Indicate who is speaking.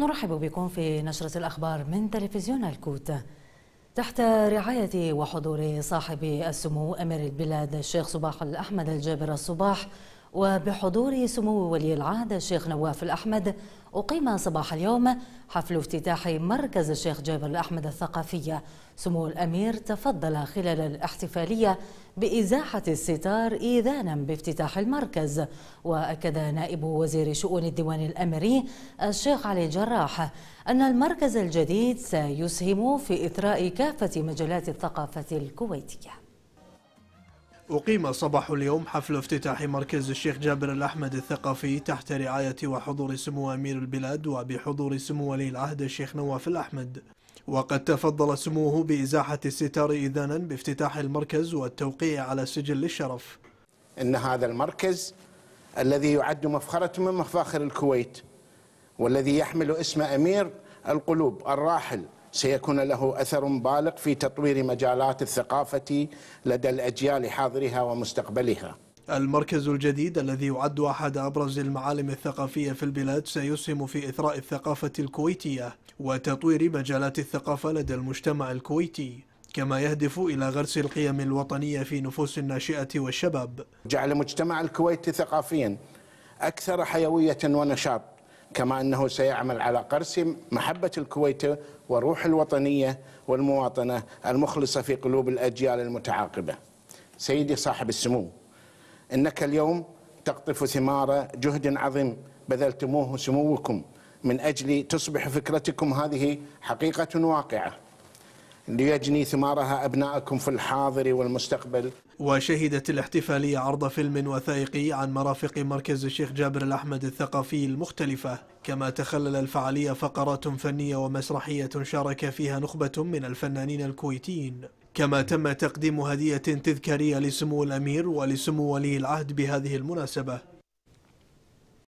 Speaker 1: نرحب بكم في نشرة الأخبار من تلفزيون الكوت تحت رعاية وحضور صاحب السمو أمير البلاد الشيخ صباح الأحمد الجابر الصباح وبحضور سمو ولي العهد الشيخ نواف الأحمد أقيم صباح اليوم حفل افتتاح مركز الشيخ جابر الأحمد الثقافية سمو الأمير تفضل خلال الاحتفالية بإزاحة الستار إيذانا بافتتاح المركز وأكد نائب وزير شؤون الديوان الأمري الشيخ علي الجراح أن المركز الجديد سيسهم في إثراء كافة مجالات الثقافة الكويتية
Speaker 2: أقيم صباح اليوم حفل افتتاح مركز الشيخ جابر الأحمد الثقافي تحت رعاية وحضور سمو أمير البلاد وبحضور سمو ولي العهد الشيخ نواف الأحمد وقد تفضل سموه بإزاحة الستار إذانا بافتتاح المركز والتوقيع على سجل الشرف إن هذا
Speaker 3: المركز الذي يعد مفخرة من مفاخر الكويت والذي يحمل اسم أمير القلوب الراحل سيكون له اثر بالغ في تطوير مجالات الثقافه لدى الاجيال حاضرها ومستقبلها.
Speaker 2: المركز الجديد الذي يعد أحد أبرز المعالم الثقافية في البلاد سيسهم في إثراء الثقافة الكويتية وتطوير مجالات الثقافة لدى المجتمع الكويتي كما يهدف إلى غرس القيم الوطنية في نفوس الناشئة والشباب
Speaker 3: جعل مجتمع الكويت ثقافيا أكثر حيوية ونشاط كما أنه سيعمل على قرس محبة الكويت وروح الوطنية والمواطنة المخلصة في قلوب الأجيال المتعاقبة سيدي صاحب السمو إنك اليوم تقطف ثمار جهد عظيم بذلتموه سموكم من أجل تصبح فكرتكم هذه حقيقة واقعة ليجني ثمارها أبنائكم في الحاضر والمستقبل
Speaker 2: وشهدت الاحتفالية عرض فيلم وثائقي عن مرافق مركز الشيخ جابر الأحمد الثقافي المختلفة كما تخلل الفعالية فقرات فنية ومسرحية شارك فيها نخبة من الفنانين الكويتيين كما تم تقديم هدية تذكارية لسمو الأمير ولسمو ولي العهد بهذه المناسبة